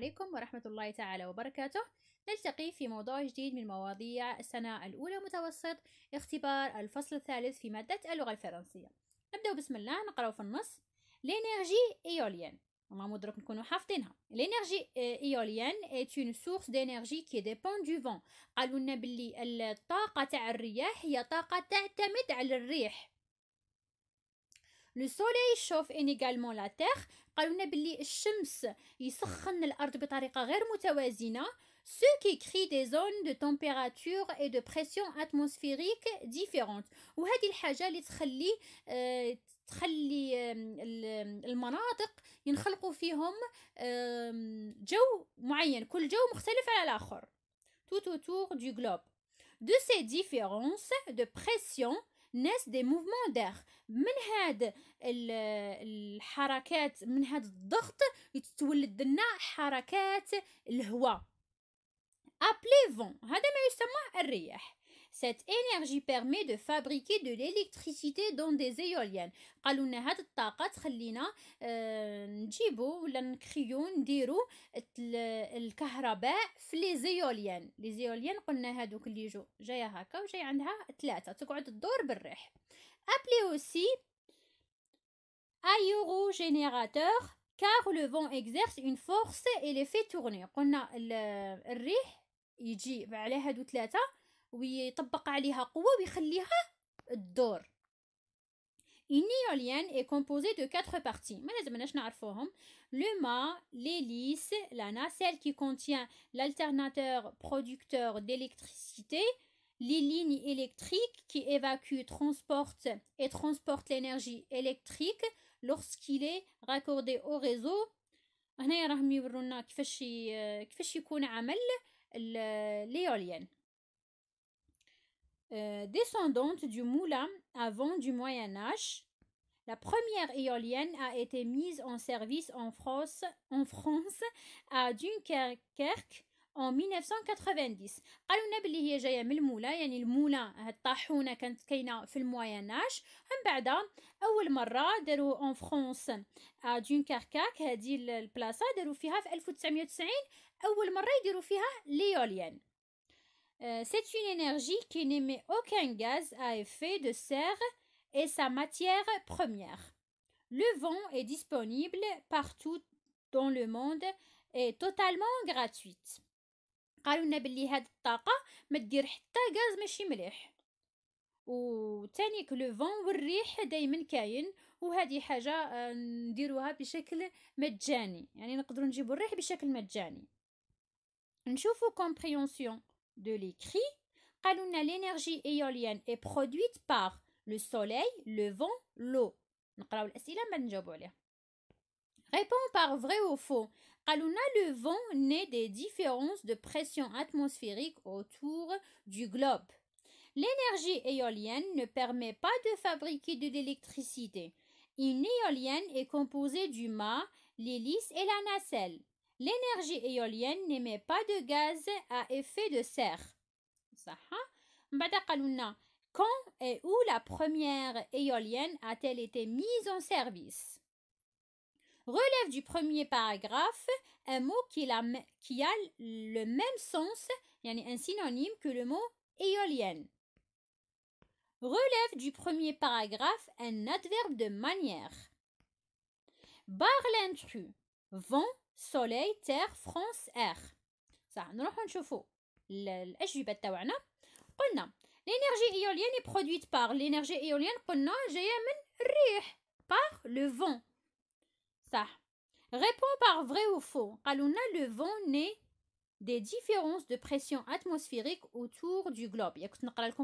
عليكم ورحمة الله تعالى وبركاته نلتقي في موضوع جديد من مواضيع السنة الأولى متوسط اختبار الفصل الثالث في مادة اللغة الفرنسية نبدأ بسم الله نقرأ في النص لينيرجي إيوليان ما مدرك نكونوا حافظينها لينيرجي إيوليان est une source d'énergie qui dépend du vent قالوا لنا باللي الطاقة تاع الرياح هي طاقة تعتمد على الريح Le soleil chauffe également la terre. On le باللي الشمس يسخن de manière غير متوازنه ce qui crée des zones de température et de pression atmosphérique différentes Et الحاجه اللي qui fait que les فيهم جو معين كل جو مختلف على الاخر tout autour du globe de ces différences de pression ناس دي موفمون داخ من هاد الحركات من هاد الضغط يتولد لنا حركات الهواء ابلي فون هذا ما يسمى الرياح Cette énergie permet de fabriquer de l'électricité dans des éoliennes. قالوا لنا هاد الطاقة تخلينا آه، نجيبو ولا نكريو نديرو الكهرباء في لي زيوليان لي زيوليان قلنا هادوك اللي يجو جايه هكا وجاي عندها ثلاثه تقعد تدور بالريح ابلي اوسي جينيراتور كار لو فون اكزيرس اون فورس اي لي في تورني قلنا الريح يجي على هادو ثلاثه ويطبق عليها قوه ويخليها تدور Une éolienne est composée de quatre parties. Le mât, l'hélice, la nacelle qui contient l'alternateur producteur d'électricité, les lignes électriques qui évacuent, transportent et transportent l'énergie électrique lorsqu'il est raccordé au réseau. Euh, l'éolienne. Euh, descendante du moulin avant du Moyen Âge. La première éolienne a été mise en service en France, en France à Dunkerque en 1990 قالوا لنا باللي هي جايه من المولا يعني المولا الطاحونه كانت كاينه في الموين اج من بعد اول مره داروا اون فرونس دونكركاك هذه البلاصه داروا فيها في 1990 اول مره يديروا فيها ليوليان Euh, c'est une énergie qui n'émet aucun gaz à effet de serre et sa matière première. Le vent est disponible partout dans le monde et totalement gratuite. قالونا هاد ما حتى غاز ماشي مليح فون والريح كاين وهذه نديروها بشكل de l'écrit, l'énergie éolienne est produite par le soleil, le vent, l'eau. Réponds par vrai ou faux. le vent naît des différences de pression atmosphérique autour du globe. L'énergie éolienne ne permet pas de fabriquer de l'électricité. Une éolienne est composée du mât, l'hélice et la nacelle l'énergie éolienne n'émet pas de gaz à effet de serre. Quand et où la première éolienne a-t-elle été mise en service Relève du premier paragraphe un mot qui a, le même sens, un synonyme que le mot éolienne. Relève du premier paragraphe un adverbe de manière. Bar l'intrus, vent Soleil, Terre, France, Air. Ça, nous avons L'énergie éolienne est produite par l'énergie éolienne. Par le vent. Ça, répond par vrai ou faux. le vent n'est des différences de pression atmosphérique autour du globe. y a a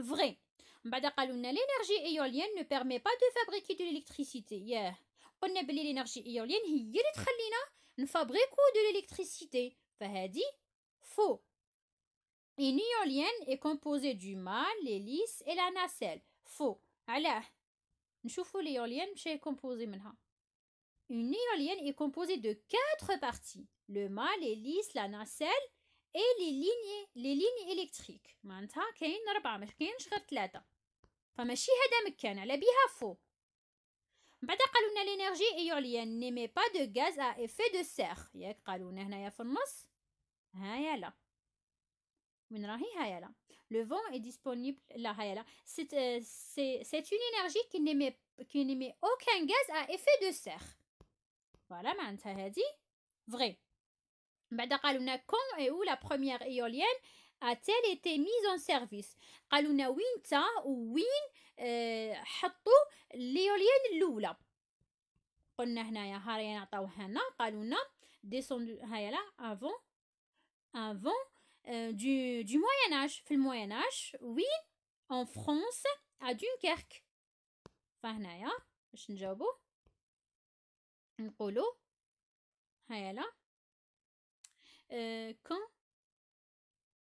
Vrai. l'énergie éolienne ne permet pas de fabriquer de l'électricité. قلنا بلي لينيرجي ايولين هي اللي تخلينا نفابريكو دو ليليكتريسيتي فهادي فو Une éolienne est composée du mâle, l'hélice et la nacelle. Faux. علاه نشوفوا l'éolienne مش composée منها. Une éolienne est composée de quatre parties. Le mâle, l'hélice, la nacelle et les lignes les lignes électriques. معناتها كاين أربعة ما كاينش غير ثلاثة. فماشي هذا مكان على بها فوق. l'énergie éolienne n'émet pas de gaz à effet de serre. Le vent est disponible euh, C'est une énergie qui n'émet qui aucun gaz à effet de serre. Voilà, dit vrai. Quand et où la première éolienne a-t-elle été mise en service Aluna winta ou win hatu l'éolienne lula. Qonna hna ya harayana descendu hayala avant, avant du, du Moyen-Âge. Fil Moyen-Âge, oui, en France à Dunkerque. Fa hna ya, jnjabu, hayala, quand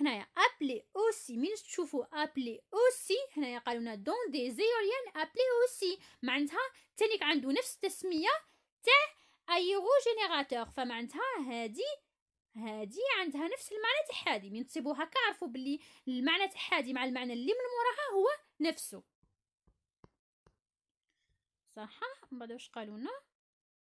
هنايا ابلي اوسي من تشوفوا ابلي اوسي هنايا قالوا لنا دون دي زيوريان ابلي اوسي معناتها تانيك عنده نفس التسميه تاع ايغو جينيراتور فمعناتها هادي هادي عندها نفس المعنى تاع هادي من تصيبوا هكا عرفوا بلي المعنى تاع هادي مع المعنى اللي من موراها هو نفسه صح من بعد واش قالوا لنا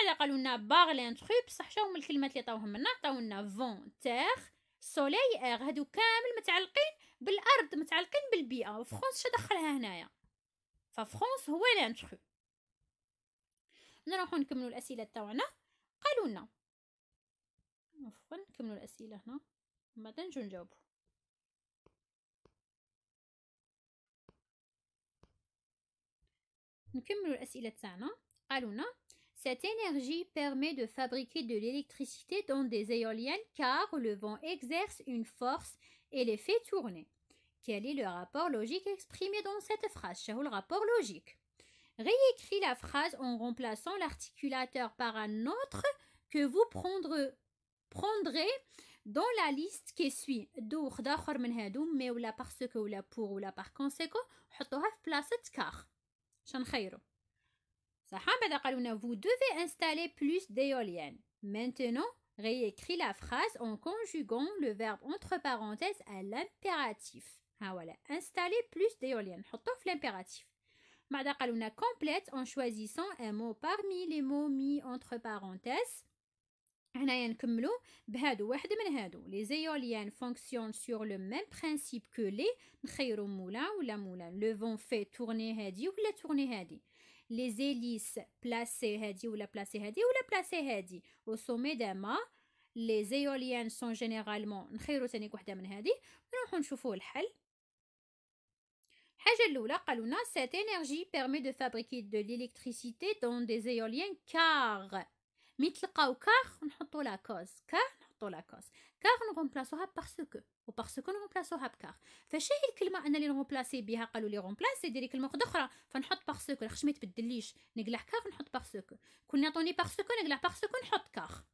من بعد قالوا لنا باغلين تخو بصح شاهم الكلمات اللي عطاوهم لنا عطاو لنا فون تيغ سولي اغ هادو كامل متعلقين بالارض متعلقين بالبيئه وفرونس دخلها هنايا ففرونس هو لانتخو نروحو نكملو الاسئله تاعنا قالوا لنا عفوا نكملو الاسئله هنا بعد نجو نجاوبو نكملو الاسئله تاعنا قالوا لنا Cette énergie permet de fabriquer de l'électricité dans des éoliennes car le vent exerce une force et les fait tourner. Quel est le rapport logique exprimé dans cette phrase Réécrit le rapport logique. Réécris la phrase en remplaçant l'articulateur par un autre que vous prendrez dans la liste qui suit. دو mais من هادو مي ولا باسكو ولا بور ولا كونسيكو حطوها vous devez installer plus d'éoliennes. Maintenant, réécris la phrase en conjuguant le verbe entre parenthèses à l'impératif. Ah voilà, installer plus d'éoliennes. Hotof l'impératif. Madakaluna complète en choisissant un mot parmi les mots mis entre parenthèses. Les éoliennes fonctionnent sur le même principe que les. le le les fait tourner ou la les hélices placées la placée, placées ou la placée, heidi au sommet d'un mât les éoliennes sont généralement نخيرو تانيك وحده من هذه نروحو نشوفو الحل حاجه الاولى قالوا لنا cette énergie permet de fabriquer de l'électricité dans des éoliennes car مي تلقاو كار نحطو la cause, كار نحطوا كوز كار نغومبلاسوها باسكو وباسكو نغومبلاسوها بكار فشي هي الكلمه انا اللي نغومبلاسي بها قالوا لي غومبلاسي ديري كلمه وحده اخرى فنحط باسكو خاطر ما يتبدليش نقلع كار نحط باسكو كون يعطوني باسكو نقلع باسكو نحط كار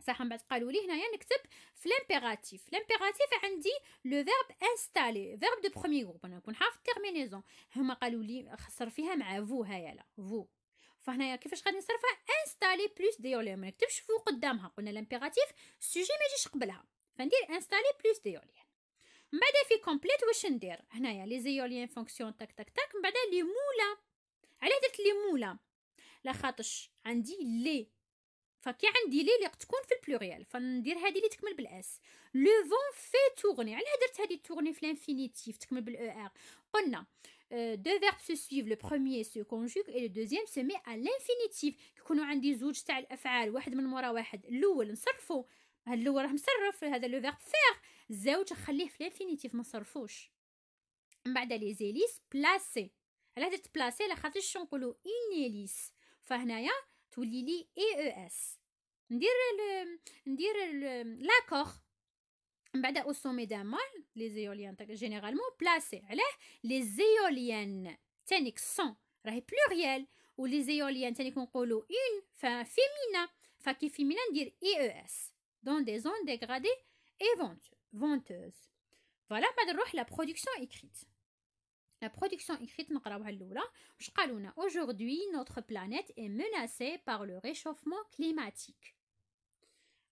صح من بعد قالوا لي هنايا نكتب في لامبيراتيف لامبيراتيف عندي لو فيرب انستالي فيرب دو بروميي غروب انا نكون حافظ تيرمينيزون هما قالوا لي خسر فيها مع فو هايا لا فو فهنايا كيفاش غادي نصرفها انستالي بلوس ديوليوم ما فوق قدامها قلنا لامبيراتيف السوجي ما يجيش قبلها فندير انستالي بلوس ديوليان من بعد في كومبليت واش ندير هنايا لي زيوليان فونكسيون تاك تاك تاك من بعد لي مولا علاه درت لي مولا لا عندي لي فكي عندي لي اللي تكون في البلوريال فندير هذه اللي تكمل بالاس لو فون في تورني علاه درت هذه تورني في الانفينيتيف تكمل بالاو ار قلنا euh, deux verbes se suivent le premier se conjugue et le deuxième se met à l'infinitif كيكونوا عندي زوج تاع الافعال واحد من مورا واحد الاول نصرفو هاد الاول راه مصرف هذا لو فيرب فيغ الزوج خليه في الانفينيتيف ما نصرفوش من بعد لي زيليس بلاسي علاه درت بلاسي على خاطرش نقولوا اون اليس فهنايا تولي لي اي او اس ندير ال ندير لاكور au sommet d'un mâle, les éoliennes généralement placées les éoliennes تانيك sont راهي pluriel ou les éoliennes sont نقولوا une fin féminin فكي féminin dire EES dans des zones dégradées et venteuses voilà la production écrite la production écrite نقراوها الاولى aujourd'hui notre planète est menacée par le réchauffement climatique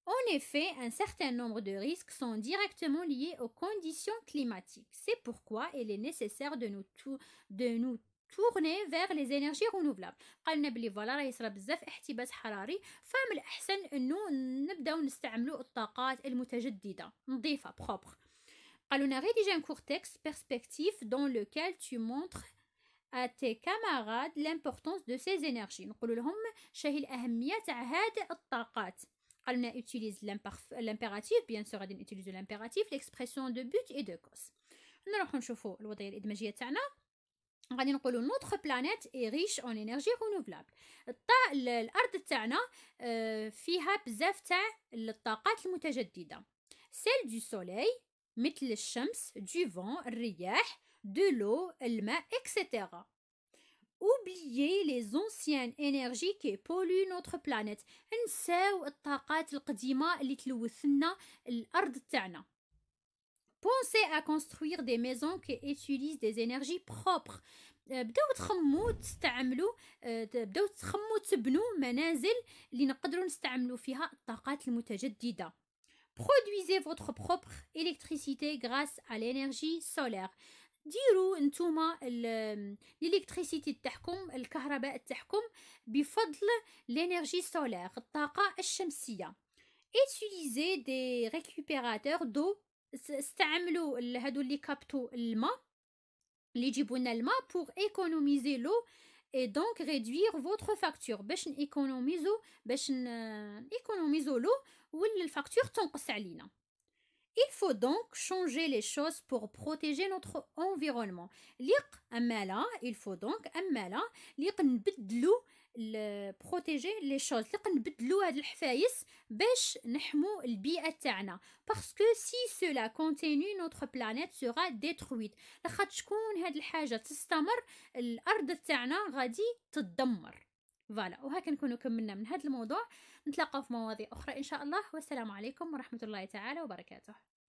en effet, un certain nombre de risques sont directement liés aux conditions climatiques. C'est pourquoi il est nécessaire de nous, tout, de nous tourner vers les énergies renouvelables. قالنا بلي فوالا راه يصرى بزاف احتباس حراري فمن الاحسن انه نبداو نستعملو الطاقات المتجدده نظيفه بروبر قالوا لنا rédige un court texte perspectif dans lequel tu montres à tes camarades l'importance de ces énergies نقول لهم شاهي الاهميه تاع هاد الطاقات quand on utilise l'impératif, bien sûr, on utilise l'impératif l'expression de but et de cause. Nous avons chauffé le modèle et de magie t'agna. Quand on parle de notre planète, est riche en énergie renouvelable. La Terre t'agna, euh, il y a des sources renouvelable. Celle du soleil, mettez le du vent, riyah, de l'eau, l'eau, etc oublier les anciennes énergies qui polluent notre planète نساو الطاقات القديمة اللي تلوث لنا الأرض تاعنا Pensez à construire des maisons qui utilisent des énergies propres بداو تخمو تستعملوا بداو تخمو تبنوا منازل اللي نقدروا نستعملوا فيها الطاقات المتجدده Produisez votre propre électricité grâce à l'énergie solaire. ديروا انتوما الالكتريسيتي تاعكم الكهرباء تاعكم بفضل لينيرجي سولير الطاقه الشمسيه اتيليزي دي ريكوبيراتور دو استعملوا هادو اللي كابتو الماء اللي يجيبوا لنا الماء بور ايكونوميزي لو اي دونك ريدوير فوتر فاكتور باش ايكونوميزو باش ايكونوميزو لو والفاكتور تنقص علينا Il faut donc changer les choses pour protéger notre environnement. il faut donc protéger les choses. parce que si cela continue notre planète sera détruite. Voilà, وهكا نكونوا كملنا من هذا الموضوع نتلاقاو في مواضيع أخرى إن شاء الله والسلام عليكم ورحمة الله تعالى وبركاته